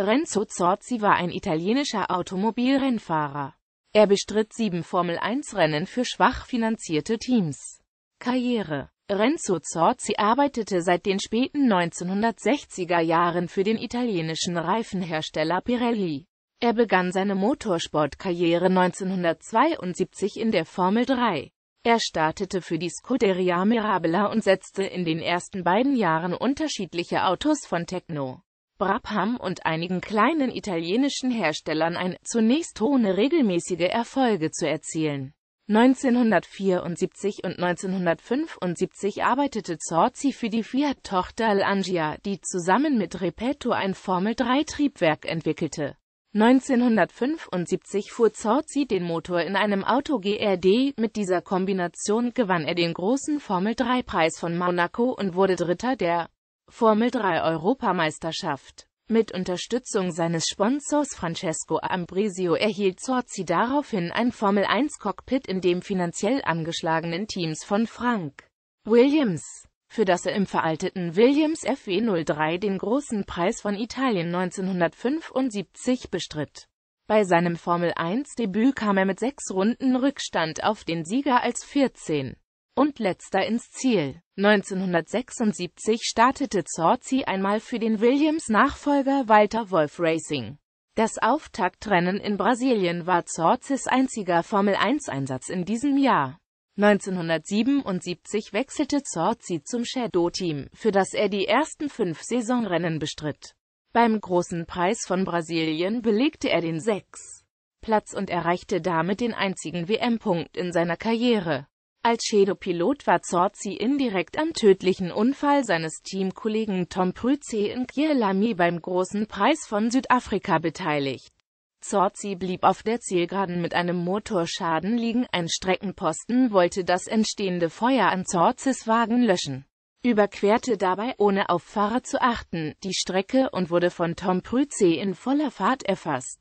Renzo Zorzi war ein italienischer Automobilrennfahrer. Er bestritt sieben Formel-1-Rennen für schwach finanzierte Teams. Karriere Renzo Zorzi arbeitete seit den späten 1960er Jahren für den italienischen Reifenhersteller Pirelli. Er begann seine Motorsportkarriere 1972 in der Formel 3. Er startete für die Scuderia Mirabella und setzte in den ersten beiden Jahren unterschiedliche Autos von Techno Brabham und einigen kleinen italienischen Herstellern ein, zunächst ohne regelmäßige Erfolge zu erzielen. 1974 und 1975 arbeitete Zorzi für die Fiat-Tochter Langia, die zusammen mit Repetto ein Formel-3-Triebwerk entwickelte. 1975 fuhr Zorzi den Motor in einem Auto GRD, mit dieser Kombination gewann er den großen Formel-3-Preis von Monaco und wurde Dritter der Formel 3 Europameisterschaft. Mit Unterstützung seines Sponsors Francesco Ambrosio erhielt Zorzi daraufhin ein Formel-1-Cockpit in dem finanziell angeschlagenen Teams von Frank Williams, für das er im veralteten Williams FW03 den großen Preis von Italien 1975 bestritt. Bei seinem Formel-1-Debüt kam er mit sechs Runden Rückstand auf den Sieger als 14 und letzter ins Ziel. 1976 startete Zorzi einmal für den Williams-Nachfolger Walter Wolf Racing. Das Auftaktrennen in Brasilien war Zorzis einziger Formel-1-Einsatz in diesem Jahr. 1977 wechselte Zorzi zum Shadow-Team, für das er die ersten fünf Saisonrennen bestritt. Beim Großen Preis von Brasilien belegte er den 6. Platz und erreichte damit den einzigen WM-Punkt in seiner Karriere. Als Shadow-Pilot war Zorzi indirekt am tödlichen Unfall seines Teamkollegen Tom Prütze in Kielami beim Großen Preis von Südafrika beteiligt. Zorzi blieb auf der Zielgeraden mit einem Motorschaden liegen, ein Streckenposten wollte das entstehende Feuer an Zorzis Wagen löschen, überquerte dabei, ohne auf Fahrer zu achten, die Strecke und wurde von Tom Prütze in voller Fahrt erfasst.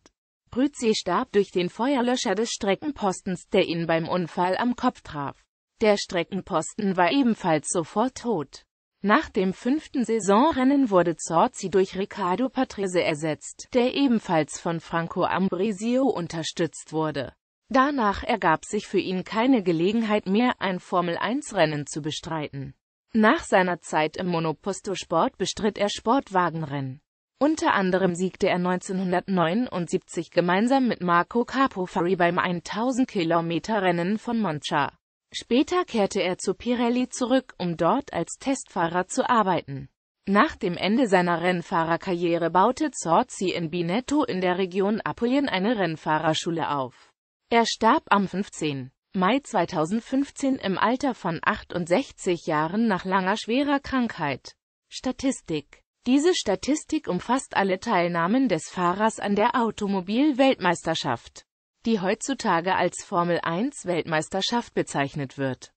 Prütze starb durch den Feuerlöscher des Streckenpostens, der ihn beim Unfall am Kopf traf. Der Streckenposten war ebenfalls sofort tot. Nach dem fünften Saisonrennen wurde Zorzi durch Riccardo Patrese ersetzt, der ebenfalls von Franco Ambrosio unterstützt wurde. Danach ergab sich für ihn keine Gelegenheit mehr, ein Formel-1-Rennen zu bestreiten. Nach seiner Zeit im Monoposto-Sport bestritt er Sportwagenrennen. Unter anderem siegte er 1979 gemeinsam mit Marco Capofari beim 1000-Kilometer-Rennen von Monza. Später kehrte er zu Pirelli zurück, um dort als Testfahrer zu arbeiten. Nach dem Ende seiner Rennfahrerkarriere baute Zorzi in Binetto in der Region Apulien eine Rennfahrerschule auf. Er starb am 15. Mai 2015 im Alter von 68 Jahren nach langer schwerer Krankheit. Statistik Diese Statistik umfasst alle Teilnahmen des Fahrers an der Automobilweltmeisterschaft die heutzutage als Formel-1-Weltmeisterschaft bezeichnet wird